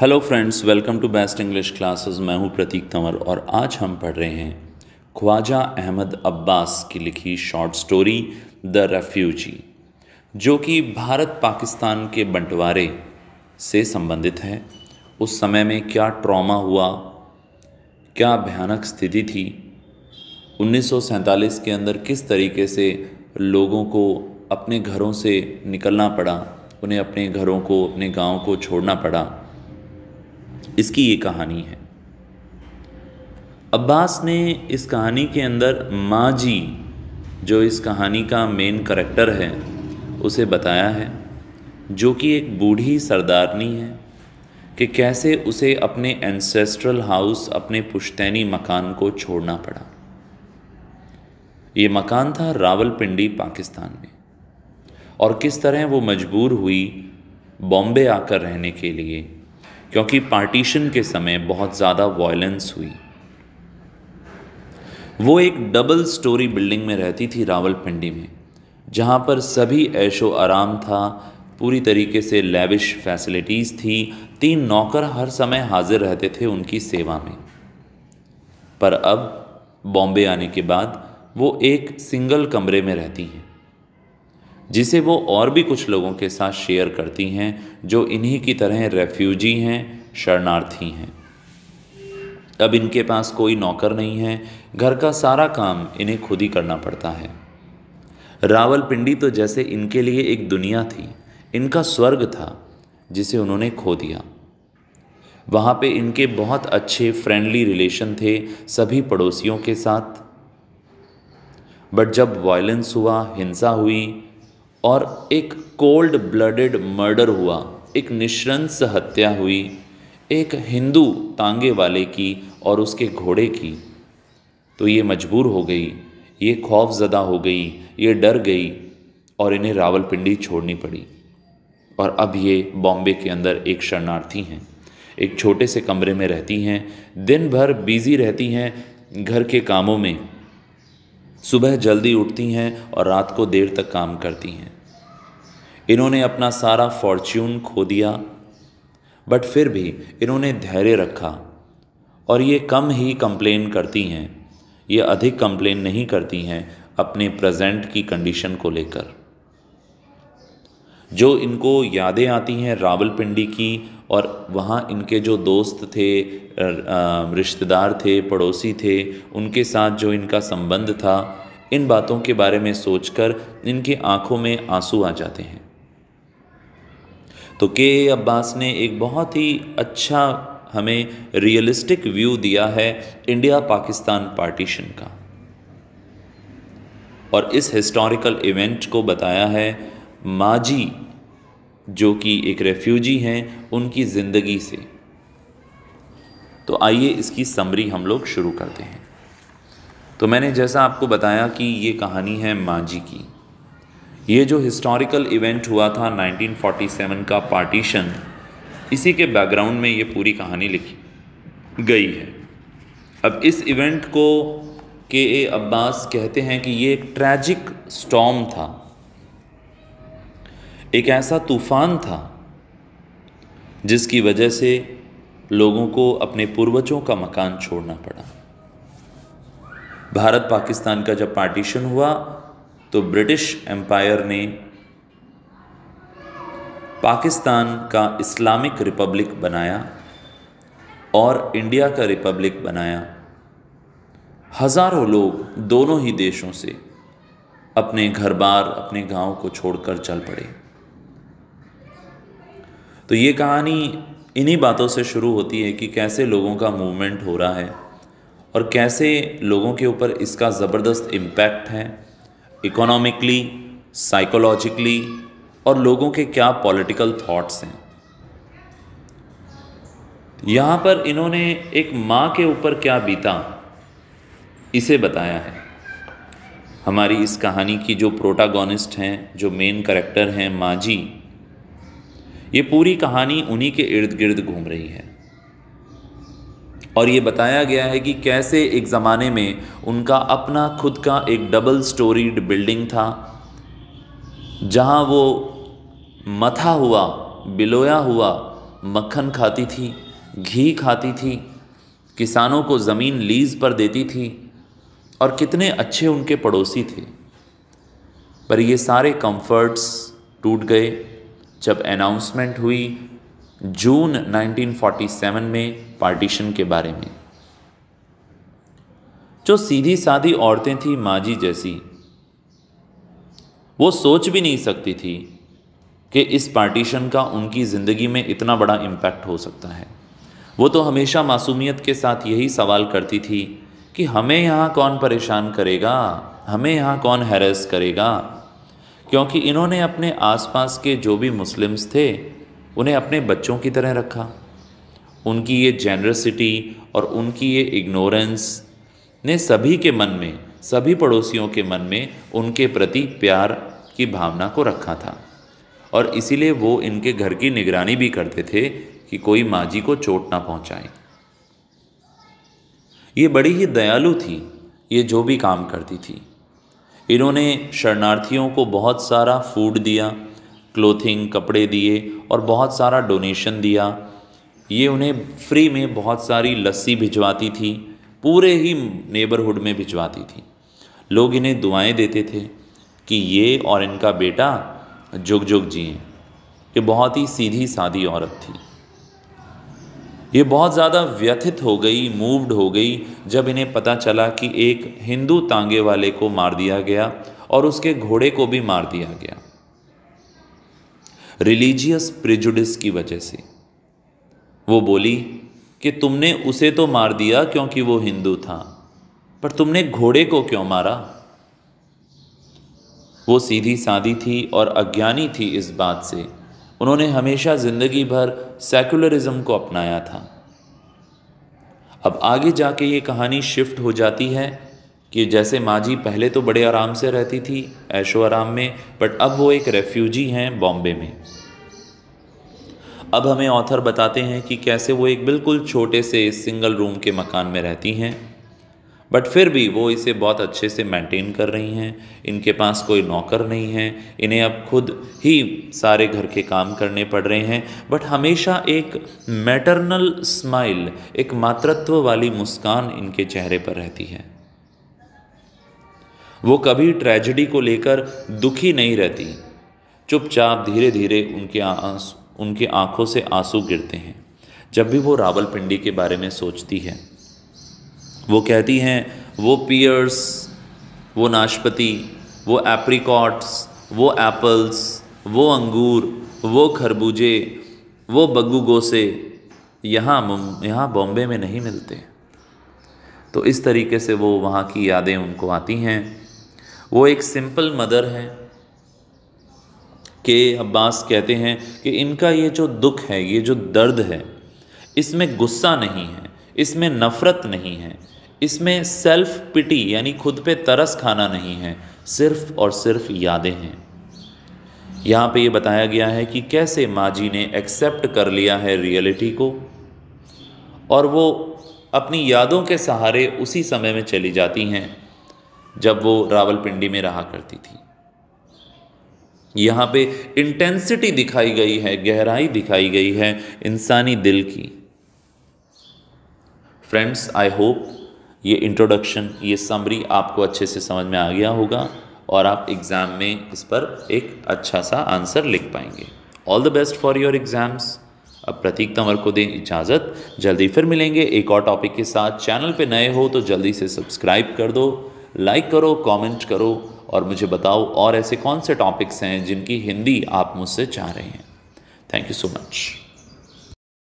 hello friends welcome to best English classes मैं हूं प्रतीक तंवर और आज हम पढ़ रहे हैं ख्वाजा अहमद अब्बास की लिखी शॉर्ट स्टोरी द रेफ्यूजी जो कि भारत पाकिस्तान के बंटवारे से संबंधित है उस समय में क्या ट्रॉमा हुआ क्या भयानक स्थिति थी 1947 के अंदर किस तरीके से लोगों को अपने घरों से निकलना पड़ा उन्हें अपने घरों को अपने गाँव को छोड़ना पड़ा इसकी ये कहानी है अब्बास ने इस कहानी के अंदर माँ जी जो इस कहानी का मेन करेक्टर है उसे बताया है जो कि एक बूढ़ी सरदारनी है कि कैसे उसे अपने एंसेस्ट्रल हाउस अपने पुश्तैनी मकान को छोड़ना पड़ा ये मकान था रावलपिंडी पाकिस्तान में और किस तरह वो मजबूर हुई बॉम्बे आकर रहने के लिए क्योंकि पार्टीशन के समय बहुत ज़्यादा वॉयलेंस हुई वो एक डबल स्टोरी बिल्डिंग में रहती थी रावलपिंडी में जहाँ पर सभी ऐशो आराम था पूरी तरीके से लेविश फैसिलिटीज़ थी तीन नौकर हर समय हाजिर रहते थे उनकी सेवा में पर अब बॉम्बे आने के बाद वो एक सिंगल कमरे में रहती हैं जिसे वो और भी कुछ लोगों के साथ शेयर करती हैं जो इन्हीं की तरह रेफ्यूजी हैं शरणार्थी हैं अब इनके पास कोई नौकर नहीं है घर का सारा काम इन्हें खुद ही करना पड़ता है रावलपिंडी तो जैसे इनके लिए एक दुनिया थी इनका स्वर्ग था जिसे उन्होंने खो दिया वहाँ पे इनके बहुत अच्छे फ्रेंडली रिलेशन थे सभी पड़ोसियों के साथ बट जब वायलेंस हुआ हिंसा हुई और एक कोल्ड ब्लडेड मर्डर हुआ एक निशंस हत्या हुई एक हिंदू तांगे वाले की और उसके घोड़े की तो ये मजबूर हो गई ये खौफजदा हो गई ये डर गई और इन्हें रावलपिंडी छोड़नी पड़ी और अब ये बॉम्बे के अंदर एक शरणार्थी हैं एक छोटे से कमरे में रहती हैं दिन भर बिज़ी रहती हैं घर के कामों में सुबह जल्दी उठती हैं और रात को देर तक काम करती हैं इन्होंने अपना सारा फॉर्च्यून खो दिया बट फिर भी इन्होंने धैर्य रखा और ये कम ही कंप्लेन करती हैं ये अधिक कंप्लेन नहीं करती हैं अपने प्रेजेंट की कंडीशन को लेकर जो इनको यादें आती हैं रावलपिंडी की और वहाँ इनके जो दोस्त थे रिश्तेदार थे पड़ोसी थे उनके साथ जो इनका संबंध था इन बातों के बारे में सोचकर इनकी आंखों में आंसू आ जाते हैं तो के अब्बास ने एक बहुत ही अच्छा हमें रियलिस्टिक व्यू दिया है इंडिया पाकिस्तान पार्टीशन का और इस हिस्टोरिकल इवेंट को बताया है माजी जो कि एक रेफ्यूजी हैं उनकी ज़िंदगी से तो आइए इसकी समरी हम लोग शुरू करते हैं तो मैंने जैसा आपको बताया कि ये कहानी है माँ जी की ये जो हिस्टोरिकल इवेंट हुआ था 1947 का पार्टीशन इसी के बैकग्राउंड में ये पूरी कहानी लिखी गई है अब इस इवेंट को के ए अब्बास कहते हैं कि ये एक ट्रैजिक स्टॉम था एक ऐसा तूफ़ान था जिसकी वजह से लोगों को अपने पूर्वजों का मकान छोड़ना पड़ा भारत पाकिस्तान का जब पार्टीशन हुआ तो ब्रिटिश एम्पायर ने पाकिस्तान का इस्लामिक रिपब्लिक बनाया और इंडिया का रिपब्लिक बनाया हज़ारों लोग दोनों ही देशों से अपने घर बार अपने गांव को छोड़कर चल पड़े तो ये कहानी इन्हीं बातों से शुरू होती है कि कैसे लोगों का मूवमेंट हो रहा है और कैसे लोगों के ऊपर इसका ज़बरदस्त इम्पैक्ट है इकोनॉमिकली साइकोलॉजिकली और लोगों के क्या पॉलिटिकल थॉट्स हैं यहाँ पर इन्होंने एक माँ के ऊपर क्या बीता इसे बताया है हमारी इस कहानी की जो प्रोटागोनिस्ट हैं जो मेन करेक्टर हैं माँ जी ये पूरी कहानी उन्हीं के इर्द गिर्द घूम रही है और ये बताया गया है कि कैसे एक ज़माने में उनका अपना खुद का एक डबल स्टोरीड बिल्डिंग था जहाँ वो मथा हुआ बिलोया हुआ मक्खन खाती थी घी खाती थी किसानों को ज़मीन लीज़ पर देती थी और कितने अच्छे उनके पड़ोसी थे पर ये सारे कंफर्ट्स टूट गए जब अनाउंसमेंट हुई जून 1947 में पार्टीशन के बारे में जो सीधी सादी औरतें थीं माजी जैसी वो सोच भी नहीं सकती थी कि इस पार्टीशन का उनकी ज़िंदगी में इतना बड़ा इम्पैक्ट हो सकता है वो तो हमेशा मासूमियत के साथ यही सवाल करती थी कि हमें यहाँ कौन परेशान करेगा हमें यहाँ कौन हैरेस करेगा क्योंकि इन्होंने अपने आसपास के जो भी मुस्लिम्स थे उन्हें अपने बच्चों की तरह रखा उनकी ये जेनरसिटी और उनकी ये इग्नोरेंस ने सभी के मन में सभी पड़ोसियों के मन में उनके प्रति प्यार की भावना को रखा था और इसीलिए वो इनके घर की निगरानी भी करते थे कि कोई माँ जी को चोट ना पहुँचाए ये बड़ी ही दयालु थी ये जो भी काम करती थी इन्होंने शरणार्थियों को बहुत सारा फूड दिया क्लोथिंग कपड़े दिए और बहुत सारा डोनेशन दिया ये उन्हें फ्री में बहुत सारी लस्सी भिजवाती थी पूरे ही नेबरहुड में भिजवाती थी लोग इन्हें दुआएं देते थे कि ये और इनका बेटा जुग जुग जिए ये बहुत ही सीधी सादी औरत थी ये बहुत ज़्यादा व्यथित हो गई मूव्ड हो गई जब इन्हें पता चला कि एक हिंदू तांगे वाले को मार दिया गया और उसके घोड़े को भी मार दिया गया रिलीजियस प्रिजुडिस की वजह से वो बोली कि तुमने उसे तो मार दिया क्योंकि वो हिंदू था पर तुमने घोड़े को क्यों मारा वो सीधी सादी थी और अज्ञानी थी इस बात से उन्होंने हमेशा ज़िंदगी भर सेकुलरिज्म को अपनाया था अब आगे जाके ये कहानी शिफ्ट हो जाती है कि जैसे माँ जी पहले तो बड़े आराम से रहती थी ऐशो आराम में बट अब वो एक रेफ्यूजी हैं बॉम्बे में अब हमें ऑथर बताते हैं कि कैसे वो एक बिल्कुल छोटे से सिंगल रूम के मकान में रहती हैं बट फिर भी वो इसे बहुत अच्छे से मेंटेन कर रही हैं इनके पास कोई नौकर नहीं है इन्हें अब खुद ही सारे घर के काम करने पड़ रहे हैं बट हमेशा एक मैटरनल स्माइल एक मातृत्व वाली मुस्कान इनके चेहरे पर रहती है वो कभी ट्रेजडी को लेकर दुखी नहीं रहती चुपचाप धीरे धीरे उनके आंस उनके आंखों से आंसू गिरते हैं जब भी वो रावलपिंडी के बारे में सोचती है वो कहती हैं वो पियर्स वो नाशपति वो एप्रिकॉट्स वो एप्पल्स वो अंगूर वो खरबूजे वो बग्गू गोसे यहाँ यहाँ बॉम्बे में नहीं मिलते तो इस तरीके से वो वहाँ की यादें उनको आती हैं वो एक सिंपल मदर हैं के अब्बास कहते हैं कि इनका ये जो दुख है ये जो दर्द है इसमें गुस्सा नहीं है इसमें नफ़रत नहीं है इसमें सेल्फ़ पिटी यानी खुद पे तरस खाना नहीं है सिर्फ़ और सिर्फ यादें हैं यहाँ पे ये बताया गया है कि कैसे माँ जी ने एक्सेप्ट कर लिया है रियलिटी को और वो अपनी यादों के सहारे उसी समय में चली जाती हैं जब वो रावलपिंडी में रहा करती थी यहाँ पे इंटेंसिटी दिखाई गई है गहराई दिखाई गई है इंसानी दिल की फ्रेंड्स आई होप ये इंट्रोडक्शन ये समरी आपको अच्छे से समझ में आ गया होगा और आप एग्ज़ाम में इस पर एक अच्छा सा आंसर लिख पाएंगे all the best for your exams अब प्रतीक तंवर को दें इजाज़त जल्दी फिर मिलेंगे एक और टॉपिक के साथ चैनल पे नए हो तो जल्दी से सब्सक्राइब कर दो लाइक करो कमेंट करो और मुझे बताओ और ऐसे कौन से टॉपिक्स हैं जिनकी हिंदी आप मुझसे चाह रहे हैं थैंक यू सो मच